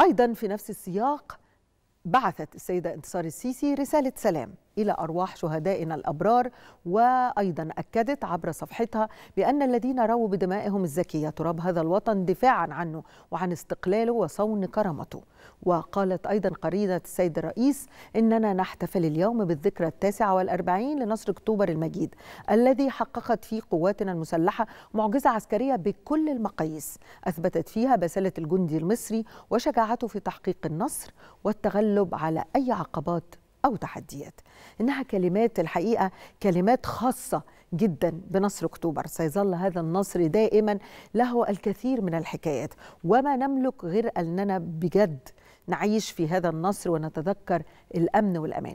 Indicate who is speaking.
Speaker 1: أيضا في نفس السياق بعثت السيدة انتصار السيسي رسالة سلام إلى أرواح شهدائنا الأبرار وأيضا أكدت عبر صفحتها بأن الذين رووا بدمائهم الزكية تراب هذا الوطن دفاعا عنه وعن استقلاله وصون كرامته وقالت أيضا قرينة السيد الرئيس إننا نحتفل اليوم بالذكرى التاسعة والأربعين لنصر أكتوبر المجيد الذي حققت فيه قواتنا المسلحة معجزة عسكرية بكل المقاييس أثبتت فيها بسالة الجندي المصري وشجاعته في تحقيق النصر والتغلب على أي عقبات أو تحديات إنها كلمات الحقيقة كلمات خاصة جدا بنصر أكتوبر سيظل هذا النصر دائما له الكثير من الحكايات وما نملك غير أننا بجد نعيش في هذا النصر ونتذكر الأمن والأمان